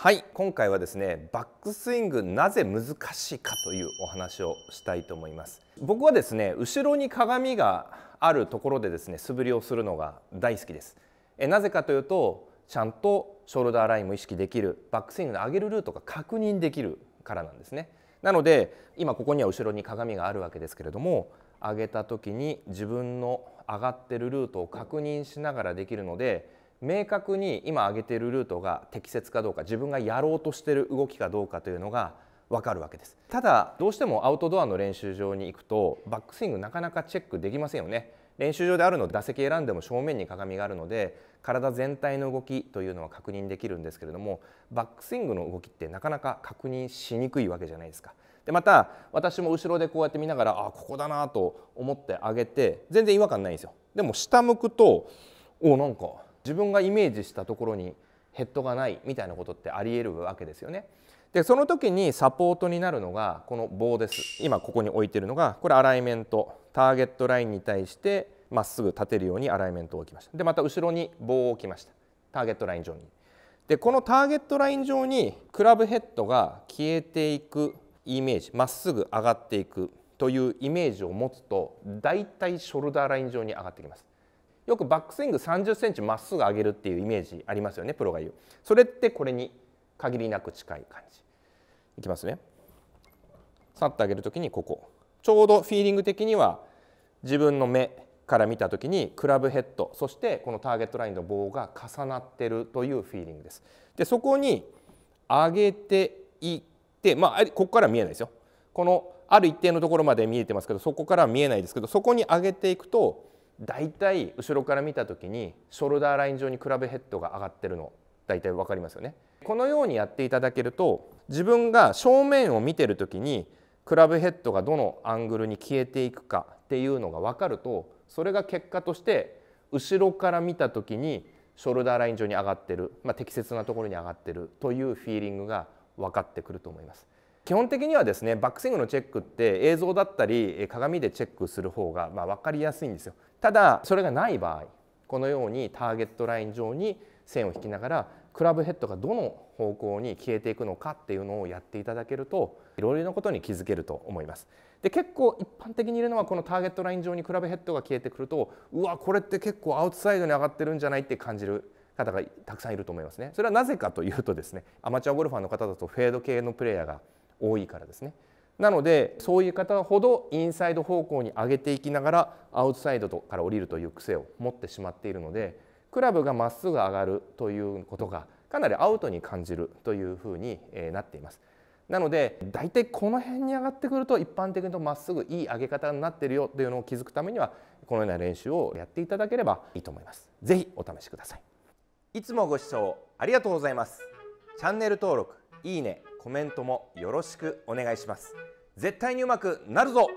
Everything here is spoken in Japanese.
はい今回はですねバックスイングなぜ難しいかというお話をしたいと思います僕はですね後ろに鏡があるところでですね素振りをするのが大好きですえなぜかというとちゃんとショルダーラインも意識できるバックスイングの上げるルートが確認できるからなんですねなので今ここには後ろに鏡があるわけですけれども上げた時に自分の上がってるルートを確認しながらできるので明確に今挙げているルートが適切かどうか自分がやろうとしている動きかどうかというのが分かるわけですただどうしてもアウトドアの練習場に行くとバックスイングなかなかチェックできませんよね練習場であるので打席選んでも正面に鏡があるので体全体の動きというのは確認できるんですけれどもバックスイングの動きってなかなか確認しにくいわけじゃないですか。でまた私も後ろでこうやって見ながらあここだなと思ってあげて全然違和感ないんですよ。でも下向くとおなんか自分がイメージしたところにヘッドがないみたいなことってありえるわけですよね。でその時にサポートになるのがこの棒です今ここに置いてるのがこれアライメントターゲットラインに対してまっすぐ立てるようにアライメントを置きましたでまた後ろに棒を置きましたターゲットライン上にでこのターゲットライン上にクラブヘッドが消えていくイメージまっすぐ上がっていくというイメージを持つと大体ショルダーライン上に上がってきますよくバックスイング3 0ンチまっすぐ上げるっていうイメージありますよねプロが言うそれってこれに限りなく近い感じいきますねさっと上げる時にここちょうどフィーリング的には自分の目から見た時にクラブヘッドそしてこのターゲットラインの棒が重なってるというフィーリングですでそこに上げていってまあここから見えないですよこのある一定のところまで見えてますけどそこから見えないですけどそこに上げていくと大体後ろから見た時にショルダーライン上にクラブヘッドが上がってるの大体分かりますよね。このようにやっていただけると自分が正面を見てる時にクラブヘッドがどのアングルに消えていくかっていうのが分かるとそれが結果として後ろから見た時にショルダーライン上に上がってる、まあ、適切なところに上がってるというフィーリングが分かってくると思います。基本的にはですねバックスイングのチェックって映像だったり鏡でチェックする方がま分かりやすいんですよ。ただそれがない場合このようにターゲットライン上に線を引きながらクラブヘッドがどの方向に消えていくのかっていうのをやっていただけるといろいろなことに気づけると思います。で結構一般的にいるのはこのターゲットライン上にクラブヘッドが消えてくるとうわこれって結構アウトサイドに上がってるんじゃないって感じる方がたくさんいると思いますね。それはなぜかというとですねアマチュアゴルファーの方だとフェード系のプレイヤーが多いからですね。なのでそういう方ほどインサイド方向に上げていきながらアウトサイドから降りるという癖を持ってしまっているのでクラブがまっすぐ上がるということがかなりアウトに感じるというふうになっています。なので大体この辺に上がってくると一般的にとまっすぐいい上げ方になってるよというのを気づくためにはこのような練習をやっていただければいいと思います。ぜひお試しください。いつもご視聴ありがとうございます。チャンネル登録、いいね、コメントもよろしくお願いします絶対にうまくなるぞ